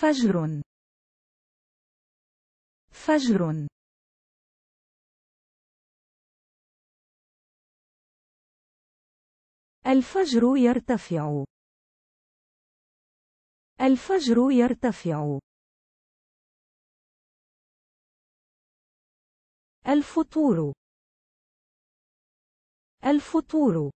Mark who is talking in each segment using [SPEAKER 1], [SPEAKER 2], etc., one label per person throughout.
[SPEAKER 1] فجر فجر الفجر يرتفع الفجر يرتفع الفطور الفطور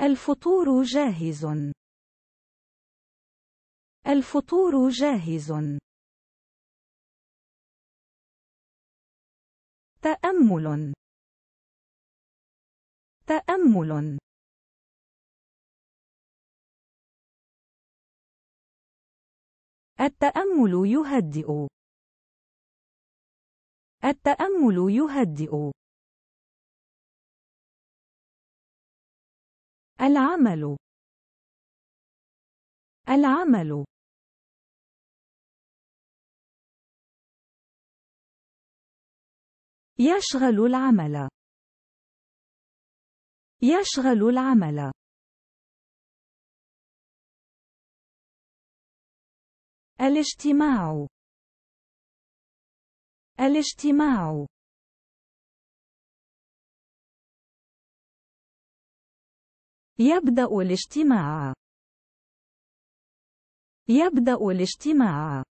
[SPEAKER 1] الفطور جاهز الفطور جاهز تأمل تأمل التأمل يهدئ التأمل يهدئ العمل العمل يشغل العمل يشغل العمل الاجتماع الاجتماع يبدأ الاجتماع. يبدأ الاجتماع.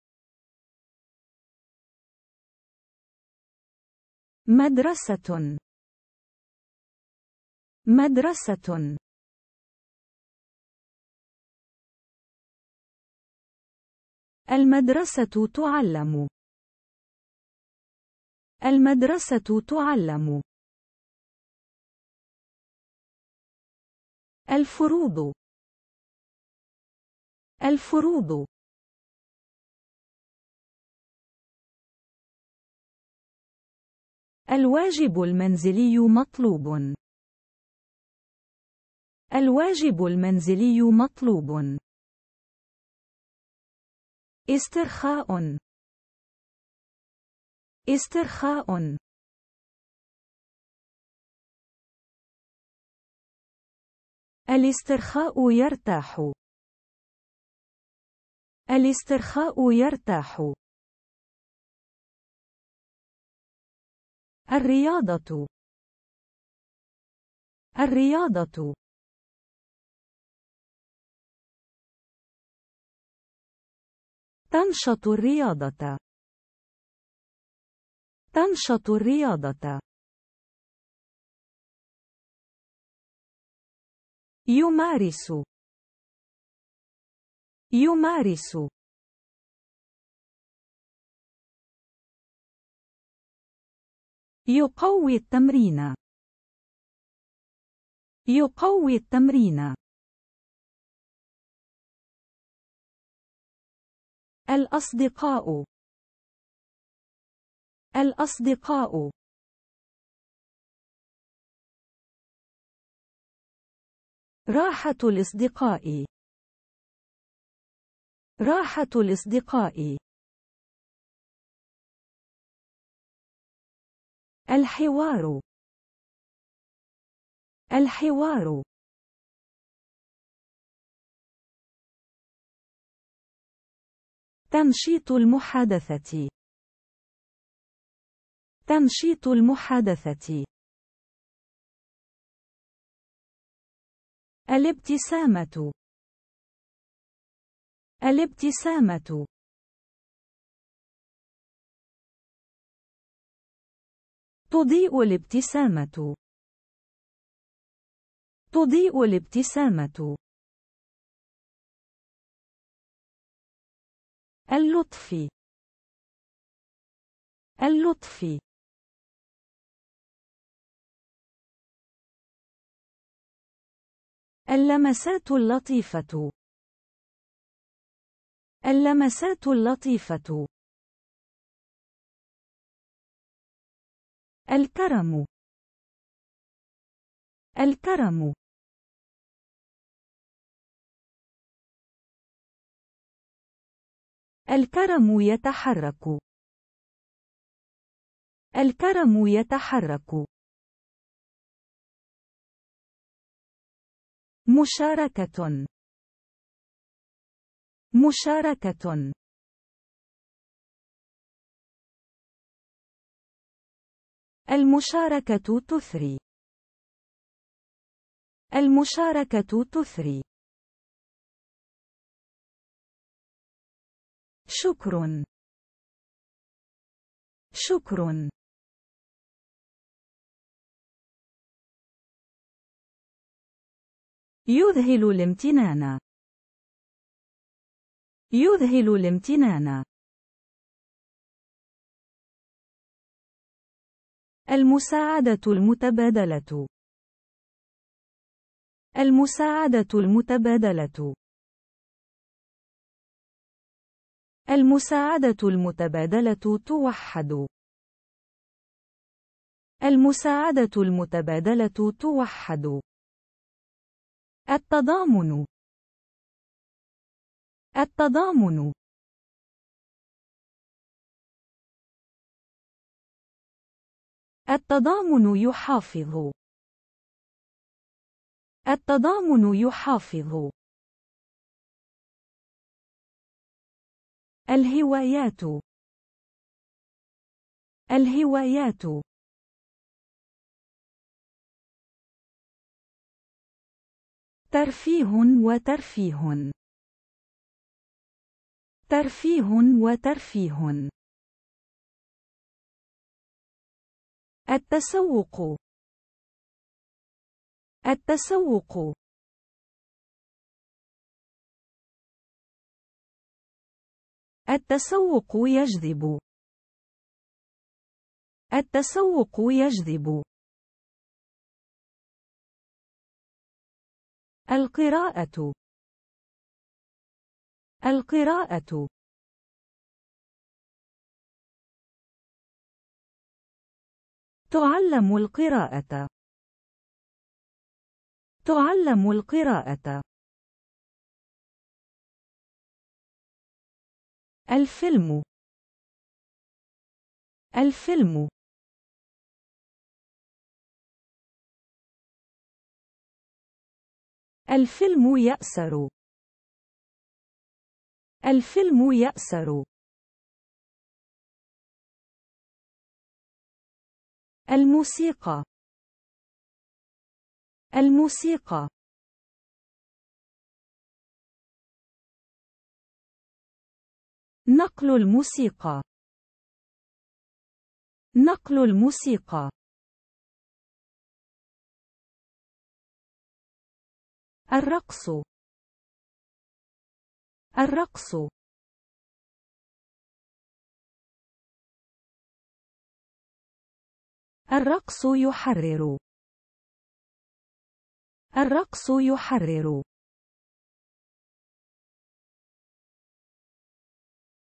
[SPEAKER 1] مدرسة مدرسة المدرسة تعلم المدرسة تعلم الفروض الفروض الواجب المنزلي مطلوب الواجب المنزلي مطلوب استرخاء استرخاء الاسترخاء يرتاح الاسترخاء يرتاح الرياضة الرياضة تنشط الرياضة تنشط الرياضة يمارس يمارس يقوي التمرين يقوي التمرين الأصدقاء الأصدقاء راحة الأصدقاء راحة الأصدقاء الحوار الحوار تنشيط المحادثة تنشيط المحادثة الابتسامة الابتسامة تضيء الابتسامة تضيء الابتسامة اللطف اللطف اللمسات اللطيفة اللمسات اللطيفة الكرم الكرم الكرم يتحرك الكرم يتحرك مشاركة مشاركة المشاركة تثري المشاركة تثري شكرا شكر يذهل الامتنان يذهل الامتنان المساعدة المتبادلة المساعدة المتبادلة المساعدة المتبادلة توحد المساعدة المتبادلة توحد التضامن التضامن التضامن يحافظ التضامن يحافظ الهوايات الهوايات ترفيه وترفيه ترفيه وترفيه التسوق التسوق التسوق يجذب التسوق يجذب القراءة القراءة تعلم القراءة تعلم القراءة الفيلم الفيلم الفيلم يأسر الفيلم يأسر الموسيقى الموسيقى نقل الموسيقى نقل الموسيقى الرقص الرقص الرقص يحرر الرقص يحرر